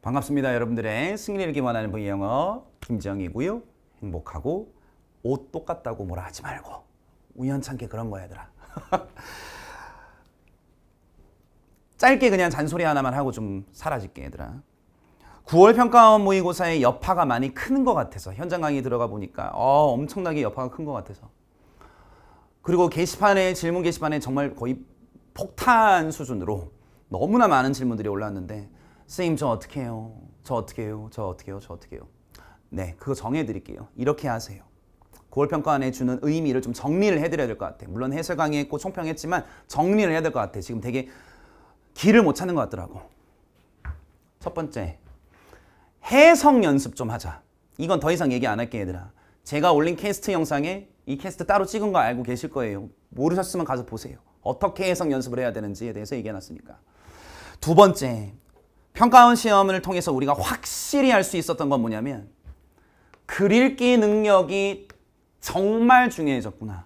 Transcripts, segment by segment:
반갑습니다. 여러분들의 승리를 기원하는 V영어 김정이고요. 행복하고 옷 똑같다고 뭐라 하지 말고 우연찮게 그런 거야 얘들아. 짧게 그냥 잔소리 하나만 하고 좀 사라질게 얘들아. 9월 평가원 모의고사의 여파가 많이 큰 것 같아서 현장 강의 들어가 보니까 어, 엄청나게 여파가 큰 것 같아서 그리고 게시판에 질문 게시판에 정말 거의 폭탄 수준으로 너무나 많은 질문들이 올라왔는데 선생님 저 어떻게 해요? 저 어떻게 해요? 저 어떻게 해요? 저 어떻게 해요? 네, 그거 정해드릴게요. 이렇게 하세요. 9월 평가 안에 주는 의미를 좀 정리를 해드려야 될 것 같아요. 물론 해설 강의했고 총평했지만 정리를 해야 될 것 같아요. 지금 되게 길을 못 찾는 것 같더라고. 첫 번째, 해석 연습 좀 하자. 이건 더 이상 얘기 안 할게 얘들아. 제가 올린 캐스트 영상에 이 캐스트 따로 찍은 거 알고 계실 거예요. 모르셨으면 가서 보세요. 어떻게 해석 연습을 해야 되는지에 대해서 얘기해놨으니까. 두 번째, 평가원 시험을 통해서 우리가 확실히 알 수 있었던 건 뭐냐면 글읽기 능력이 정말 중요해졌구나.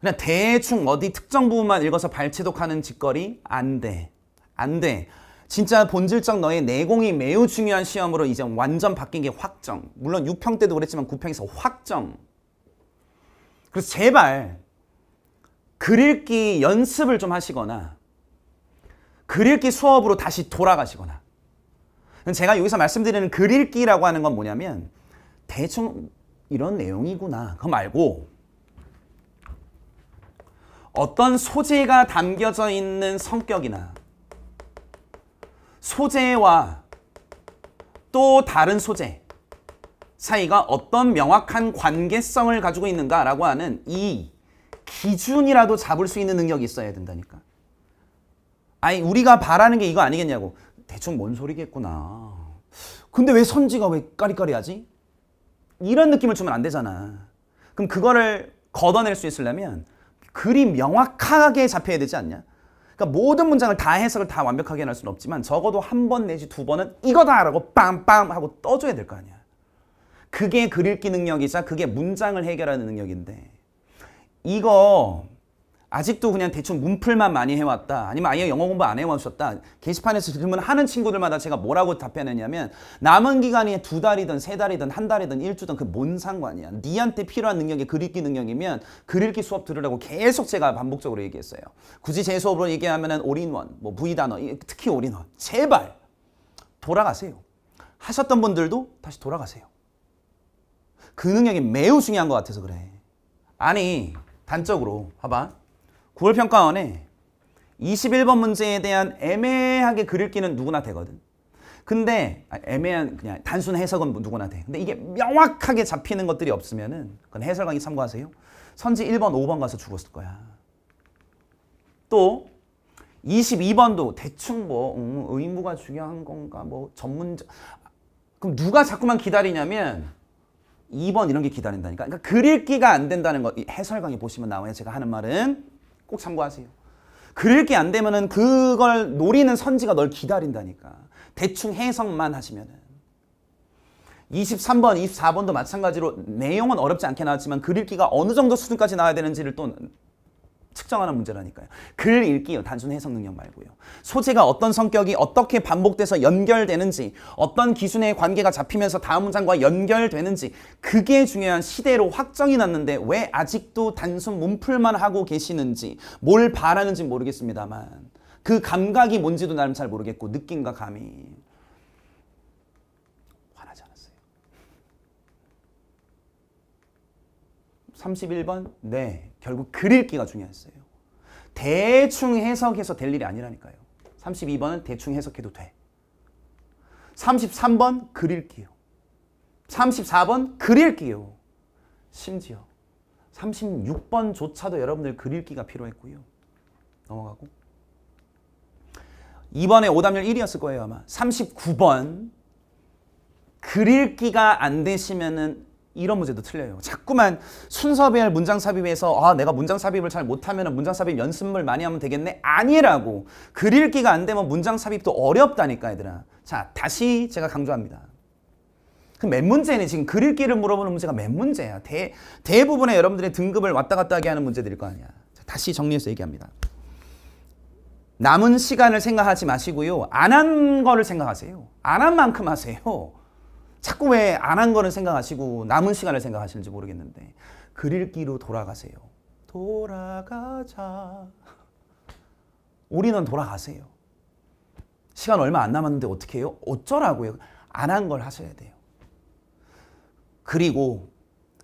그냥 대충 어디 특정 부분만 읽어서 발췌독하는 짓거리 안 돼. 안 돼. 진짜 본질적 너의 내공이 매우 중요한 시험으로 이제 완전 바뀐 게 확정. 물론 6평 때도 그랬지만 9평에서 확정. 그래서 제발 글읽기 연습을 좀 하시거나 그릴기 수업으로 다시 돌아가시거나 제가 여기서 말씀드리는 그릴기라고 하는 건 뭐냐면 대충 이런 내용이구나 그거 말고 어떤 소재가 담겨져 있는 성격이나 소재와 또 다른 소재 사이가 어떤 명확한 관계성을 가지고 있는가라고 하는 이 기준이라도 잡을 수 있는 능력이 있어야 된다니까. 아니 우리가 바라는 게 이거 아니겠냐고 대충 뭔 소리겠구나 근데 왜 선지가 왜 까리까리하지? 이런 느낌을 주면 안 되잖아 그럼 그거를 걷어낼 수 있으려면 그리 명확하게 잡혀야 되지 않냐? 그러니까 모든 문장을 다 해석을 다 완벽하게 할 수는 없지만 적어도 한 번 내지 두 번은 이거다 라고 빰빰 하고 떠줘야 될 거 아니야 그게 글읽기 능력이자 그게 문장을 해결하는 능력인데 이거 아직도 그냥 대충 문풀만 많이 해왔다 아니면 아예 영어 공부 안 해왔었다 게시판에서 질문하는 친구들마다 제가 뭐라고 답변했냐면 남은 기간이 두 달이든 세 달이든 한 달이든 일주든 그 뭔 상관이야 니한테 필요한 능력이 글읽기 능력이면 글읽기 수업 들으라고 계속 제가 반복적으로 얘기했어요 굳이 제 수업으로 얘기하면 올인원 뭐 V단어 특히 올인원 제발 돌아가세요 하셨던 분들도 다시 돌아가세요 그 능력이 매우 중요한 것 같아서 그래 아니 단적으로 봐봐 구월평가원에 21번 문제에 대한 애매하게 글릴기는 누구나 되거든. 근데 아, 애매한 그냥 단순 해석은 뭐 누구나 돼. 근데 이게 명확하게 잡히는 것들이 없으면은 그건 해설 강의 참고하세요. 선지 1번, 5번 가서 죽었을 거야. 또 22번도 대충 뭐 음, 의무가 중요한 건가 뭐 전문자 그럼 누가 자꾸만 기다리냐면 2번 이런 게 기다린다니까. 그러니까 글읽기가안 된다는 거. 해설 강의 보시면 나와요. 제가 하는 말은 꼭 참고하세요. 그릴 게 안 되면은 그걸 노리는 선지가 널 기다린다니까. 대충 해석만 하시면은. 23번, 24번도 마찬가지로 내용은 어렵지 않게 나왔지만 그릴기가 어느 정도 수준까지 나와야 되는지를 또 측정하는 문제라니까요. 글 읽기요. 단순 해석 능력 말고요. 소재가 어떤 성격이 어떻게 반복돼서 연결되는지 어떤 기준의 관계가 잡히면서 다음 문장과 연결되는지 그게 중요한 시대로 확정이 났는데 왜 아직도 단순 문풀만 하고 계시는지 뭘 바라는지 모르겠습니다만 그 감각이 뭔지도 나름 잘 모르겠고 느낌과 감이 31번 네. 결국 그릴기가 중요했어요. 대충 해석해서 될 일이 아니라니까요. 32번은 대충 해석해도 돼. 33번 글 읽기요. 34번 글 읽기요. 심지어 36번조차도 여러분들 글 읽기가 필요했고요. 넘어가고. 이번에 오답률 1이었을 거예요 아마. 39번 글 읽기가 안 되시면은 이런 문제도 틀려요. 자꾸만 순서별 문장 삽입에서 아 내가 문장 삽입을 잘 못하면 문장 삽입 연습물 많이 하면 되겠네? 아니라고. 글 읽기가 안 되면 문장 삽입도 어렵다니까 얘들아. 자 다시 제가 강조합니다. 그몇 문제는 지금 글 읽기를 물어보는 문제가 몇 문제야. 대, 대부분의 여러분들의 등급을 왔다 갔다 하게 하는 문제들일 거 아니야. 자, 다시 정리해서 얘기합니다. 남은 시간을 생각하지 마시고요. 안 한 거를 생각하세요. 안 한 만큼 하세요. 자꾸 왜 안 한 거는 생각하시고 남은 시간을 생각하시는지 모르겠는데 그릴기로 돌아가세요. 돌아가자. 우리는 돌아가세요. 시간 얼마 안 남았는데 어떻게 해요? 어쩌라고요? 안 한 걸 하셔야 돼요. 그리고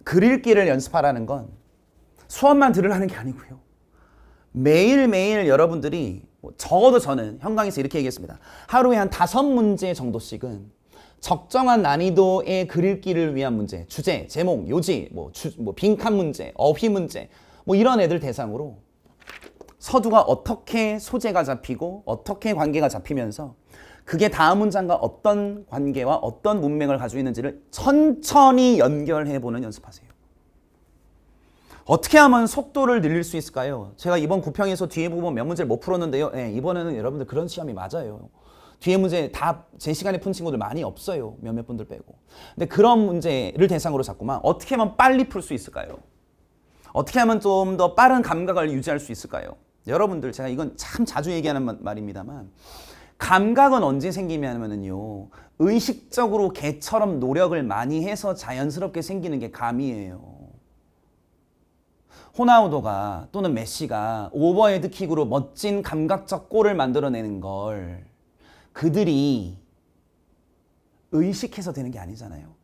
글읽기를 연습하라는 건 수업만 들으라는 게 아니고요. 매일매일 여러분들이 뭐 적어도 저는 현강에서 이렇게 얘기했습니다. 하루에 한 다섯 문제 정도씩은 적정한 난이도의 그릴기를 위한 문제, 주제, 제목, 요지, 뭐, 주, 뭐 빈칸 문제, 어휘 문제 뭐 이런 애들 대상으로 서두가 어떻게 소재가 잡히고 어떻게 관계가 잡히면서 그게 다음 문장과 어떤 관계와 어떤 문맥을 가지고 있는지를 천천히 연결해보는 연습하세요. 어떻게 하면 속도를 늘릴 수 있을까요? 제가 이번 구평에서 뒤에 부분 몇 문제를 못 풀었는데요. 네, 이번에는 여러분들 그런 시험이 맞아요. 뒤에 문제 다 제 시간에 푼 친구들 많이 없어요. 몇몇 분들 빼고. 근데 그런 문제를 대상으로 잡고만 어떻게 하면 빨리 풀 수 있을까요? 어떻게 하면 좀 더 빠른 감각을 유지할 수 있을까요? 여러분들 제가 이건 참 자주 얘기하는 말입니다만 감각은 언제 생기냐면요 의식적으로 개처럼 노력을 많이 해서 자연스럽게 생기는 게 감이에요. 호나우도가 또는 메시가 오버헤드 킥으로 멋진 감각적 골을 만들어내는 걸 그들이 의식해서 되는 게 아니잖아요.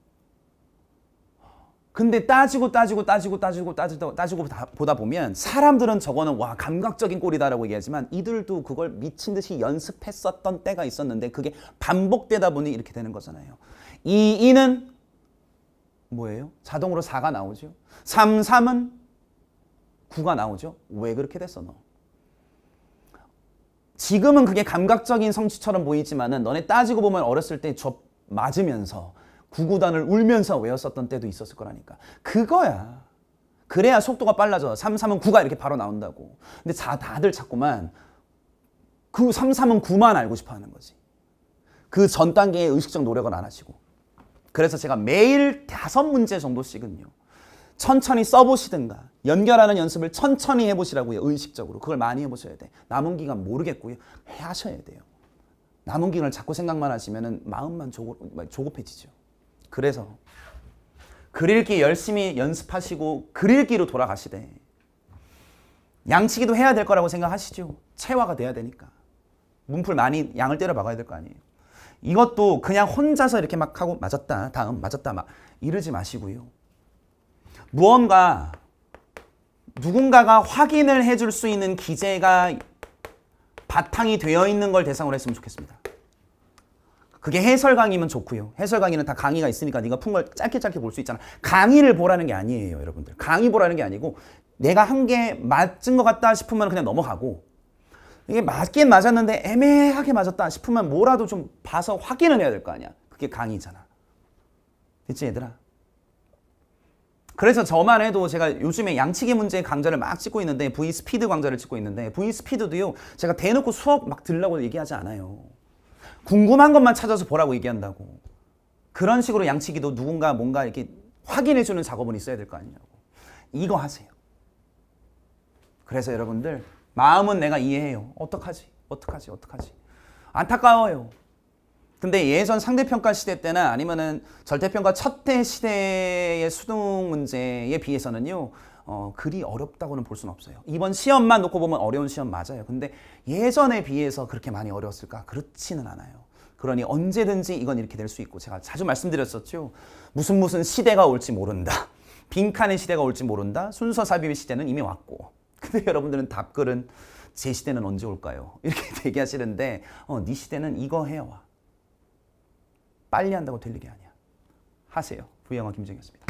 근데 따지고 따지고 따지고 따지고 따지고 따지고 보다 보면 사람들은 저거는 와 감각적인 꼴이다라고 얘기하지만 이들도 그걸 미친 듯이 연습했었던 때가 있었는데 그게 반복되다 보니 이렇게 되는 거잖아요. 이 이는 뭐예요? 자동으로 4가 나오죠. 3, 3은 9가 나오죠. 왜 그렇게 됐어 너? 지금은 그게 감각적인 성취처럼 보이지만은 너네 따지고 보면 어렸을 때 접 맞으면서 구구단을 울면서 외웠었던 때도 있었을 거라니까. 그거야. 그래야 속도가 빨라져. 3, 3은 9가 이렇게 바로 나온다고. 근데 자, 다들 자꾸만 그 3, 3은 9만 알고 싶어 하는 거지. 그 전 단계의 의식적 노력을 안 하시고. 그래서 제가 매일 다섯 문제 정도씩은요. 천천히 써보시든가 연결하는 연습을 천천히 해보시라고요. 의식적으로. 그걸 많이 해보셔야 돼. 남은 기간 모르겠고요. 해 하셔야 돼요. 남은 기간을 자꾸 생각만 하시면 마음만 조급, 조급해지죠. 그래서 글읽기 열심히 연습하시고 글읽기로 돌아가시되 양치기도 해야 될 거라고 생각하시죠. 체화가 돼야 되니까. 문풀 많이 양을 때려 박아야 될 거 아니에요. 이것도 그냥 혼자서 이렇게 막 하고 맞았다 다음 맞았다 막 이러지 마시고요. 무언가 누군가가 확인을 해줄 수 있는 기재가 바탕이 되어 있는 걸 대상으로 했으면 좋겠습니다. 그게 해설 강의면 좋고요. 해설 강의는 다 강의가 있으니까 네가 푼 걸 짧게 짧게 볼 수 있잖아. 강의를 보라는 게 아니에요, 여러분들. 강의 보라는 게 아니고 내가 한 게 맞은 것 같다 싶으면 그냥 넘어가고 이게 맞긴 맞았는데 애매하게 맞았다 싶으면 뭐라도 좀 봐서 확인을 해야 될 거 아니야. 그게 강의잖아. 됐지, 얘들아? 그래서 저만 해도 제가 요즘에 양치기 문제 강좌를 막 찍고 있는데 V 스피드 강좌를 찍고 있는데 V 스피드도요 제가 대놓고 수업 막들라고 얘기하지 않아요 궁금한 것만 찾아서 보라고 얘기한다고 그런 식으로 양치기도 누군가 뭔가 이렇게 확인해주는 작업은 있어야 될 거 아니냐고 이거 하세요 그래서 여러분들 마음은 내가 이해해요 어떡하지 어떡하지 어떡하지 안타까워요 근데 예전 상대평가 시대 때나 아니면은 절대평가 첫 대 시대의 수능 문제에 비해서는요. 어, 그리 어렵다고는 볼 수는 없어요. 이번 시험만 놓고 보면 어려운 시험 맞아요. 근데 예전에 비해서 그렇게 많이 어려웠을까? 그렇지는 않아요. 그러니 언제든지 이건 이렇게 될 수 있고 제가 자주 말씀드렸었죠. 무슨 무슨 시대가 올지 모른다. 빈칸의 시대가 올지 모른다. 순서 삽입의 시대는 이미 왔고. 근데 여러분들은 답글은 제 시대는 언제 올까요? 이렇게 얘기하시는데 어, 네 시대는 이거 해와. 빨리 한다고 될리게 아니야. 하세요. 부영화 김정이었습니다.